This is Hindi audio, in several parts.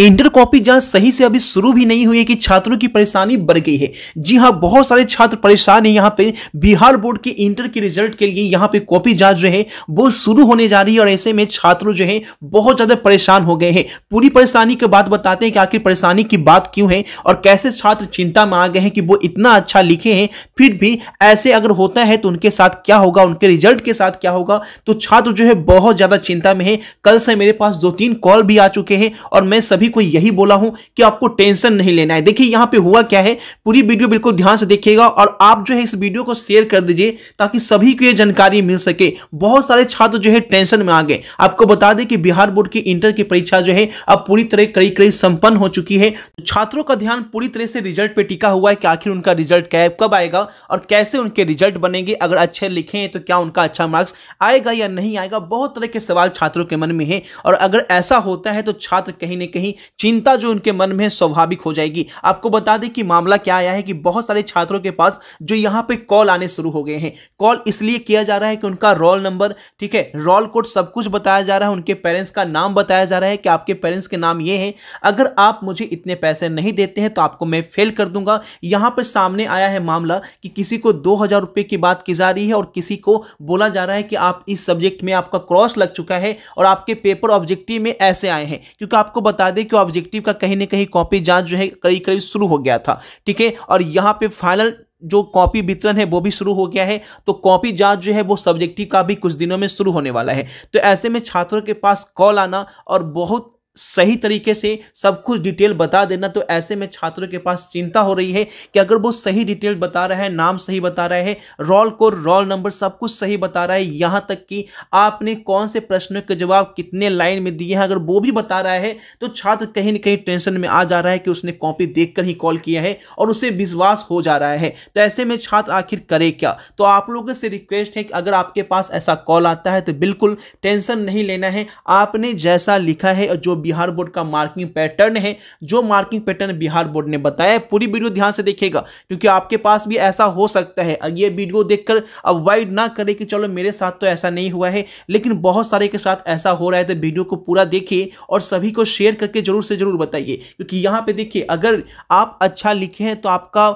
इंटर कॉपी जहां सही से अभी शुरू भी नहीं हुई है कि छात्रों की परेशानी बढ़ गई है जी हां बहुत सारे छात्र परेशान हैं यहां पे बिहार बोर्ड के इंटर के रिजल्ट के लिए यहां पे कॉपी जांच जो है वो शुरू होने जा रही है और ऐसे में छात्र जो है बहुत ज्यादा परेशान हो गए हैं पूरी परेशानी के बाद बताते हैं कि आखिर परेशानी की बात क्यों है और कैसे छात्र चिंता में आ गए हैं कि वो इतना अच्छा लिखे हैं फिर भी ऐसे अगर होता है तो उनके साथ क्या होगा उनके रिजल्ट के साथ क्या होगा तो छात्र जो है बहुत ज्यादा चिंता में है कल से मेरे पास दो तीन कॉल भी आ चुके हैं और मैं सभी सभी को यही बोला हूं कि आपको टेंशन नहीं लेना है देखिए यहां पे हुआ क्या है पूरी वीडियो बिल्कुल ध्यान से देखिएगा और आप जो है इस वीडियो को शेयर कर दीजिए ताकि सभी को यह जानकारी मिल सके बहुत सारे छात्र जो है टेंशन में आ गए आपको बता दें कि बिहार बोर्ड की इंटर की परीक्षा जो है अब पूरी तरह करीब करीब संपन्न हो चुकी है छात्रों का ध्यान पूरी तरह से रिजल्ट पर टिका हुआ है कि आखिर उनका रिजल्ट क्या कब आएगा और कैसे उनके रिजल्ट बनेंगे अगर अच्छे लिखे तो क्या उनका अच्छा मार्क्स आएगा या नहीं आएगा बहुत तरह के सवाल छात्रों के मन में है और अगर ऐसा होता है तो छात्र कहीं ना कहीं चिंता जो उनके मन में स्वाभाविक हो जाएगी आपको बता दें कि मामला क्या आया है कि बहुत सारे छात्रों के पास जो यहाँ पे कॉल आने शुरू हो गए हैं कॉल इसलिए किया जा रहा है कि उनका रोल नंबर ठीक है रोल कोड सब कुछ बताया जा रहा है उनके पेरेंट्स का नाम बताया जा रहा है कि आपके पेरेंट्स के नाम ये हैं अगर आप मुझे इतने पैसे नहीं देते हैं तो आपको मैं फेल कर दूंगा यहाँ पर सामने आया है मामला कि किसी को दो हजार की बात की जा रही है और किसी को बोला जा रहा है कि आप इस सब्जेक्ट में आपका क्रॉस लग चुका है और आपके पेपर ऑब्जेक्टिव में ऐसे आए हैं क्योंकि आपको बता दें जनवरी के ऑब्जेक्टिव का कहीं ना कहीं कॉपी जांच जो है करीब करीब शुरू हो गया था ठीक है और यहाँ पे फाइनल जो कॉपी वितरण है वो भी शुरू हो गया है तो कॉपी जांच जो है वो सब्जेक्टिव का भी कुछ दिनों में शुरू होने वाला है तो ऐसे में छात्रों के पास कॉल आना और बहुत सही तरीके से सब कुछ डिटेल बता देना तो ऐसे में छात्रों के पास चिंता हो रही है कि अगर वो सही डिटेल बता रहा है नाम सही बता रहा है रोल कोड रोल नंबर सब कुछ सही बता रहा है यहाँ तक कि आपने कौन से प्रश्नों के जवाब कितने लाइन में दिए हैं अगर वो भी बता रहा है तो छात्र कहीं ना कहीं टेंशन में आ जा रहा है कि उसने कॉपी देख ही कॉल किया है और उसे विश्वास हो जा रहा है तो ऐसे में छात्र आखिर करे क्या तो आप लोगों से रिक्वेस्ट है कि अगर आपके पास ऐसा कॉल आता है तो बिल्कुल टेंशन नहीं लेना है आपने जैसा लिखा है और जो बिहार बोर्ड का मार्किंग पैटर्न है जो मार्किंग पैटर्न बिहार बोर्ड ने बताया पूरी वीडियो ध्यान से देखेगा क्योंकि आपके पास भी ऐसा हो सकता है ये वीडियो देखकर अवॉइड ना करें कि चलो मेरे साथ तो ऐसा नहीं हुआ है लेकिन बहुत सारे के साथ ऐसा हो रहा है तो वीडियो को पूरा देखिए और सभी को शेयर करके जरूर से जरूर बताइए क्योंकि यहाँ पे देखिए अगर आप अच्छा लिखे हैं तो आपका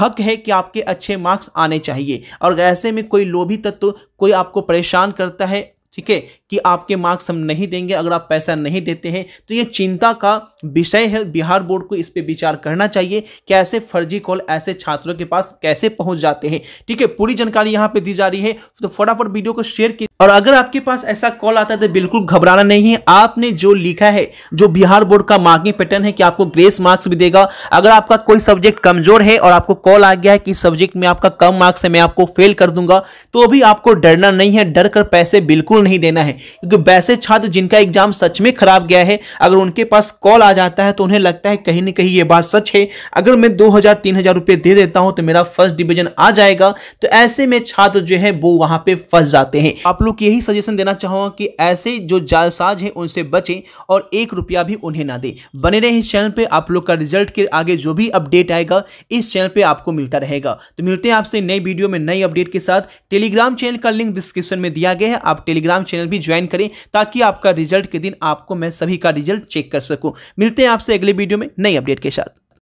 हक है कि आपके अच्छे मार्क्स आने चाहिए और ऐसे में कोई लोभी तत्व कोई आपको परेशान करता है ठीक है कि आपके मार्क्स हम नहीं देंगे अगर आप पैसा नहीं देते हैं तो ये चिंता का विषय है बिहार बोर्ड को इस पर विचार करना चाहिए कैसे फर्जी कॉल ऐसे छात्रों के पास कैसे पहुंच जाते हैं ठीक है पूरी जानकारी यहाँ पे दी जा रही है तो फटाफट वीडियो को शेयर की और अगर आपके पास ऐसा कॉल आता है तो बिल्कुल घबराना नहीं है आपने जो लिखा है जो बिहार बोर्ड का मार्किंग पैटर्न है कि आपको ग्रेस मार्क्स भी देगा अगर आपका कोई सब्जेक्ट कमजोर है और आपको कॉल आ गया है कि सब्जेक्ट में आपका कम मार्क्स है मैं आपको फेल कर दूंगा तो अभी आपको डरना नहीं है डर कर पैसे बिल्कुल नहीं देना है क्योंकि वैसे छात्र जिनका एग्जाम सच में खराब गया है अगर उनके पास कॉल आ जाता है तो उन्हें लगता है कहीं ना कहीं ये बात सच है अगर मैं दो हजार तीन हजार रुपये दे देता हूं तो मेरा फर्स्ट डिविजन आ जाएगा तो ऐसे में छात्र जो है वो वहां पर फंस जाते हैं आप लोग यही सजेशन देना चाहूंगा कि ऐसे जो जालसाज है उनसे बचें और एक रुपया भी उन्हें ना दे बने रहे इस चैनल पर आप लोग का रिजल्ट के आगे जो भी अपडेट आएगा इस चैनल पर आपको मिलता रहेगा तो मिलते हैं आपसे नई वीडियो में नई अपडेट के साथ टेलीग्राम चैनल का लिंक डिस्क्रिप्शन में दिया गया है आप टेलीग्राम चैनल भी ज्वाइन ज्वाइन करें ताकि आपका रिजल्ट के दिन आपको मैं सभी का रिजल्ट चेक कर सकूँ मिलते हैं आपसे अगले वीडियो में नई अपडेट के साथ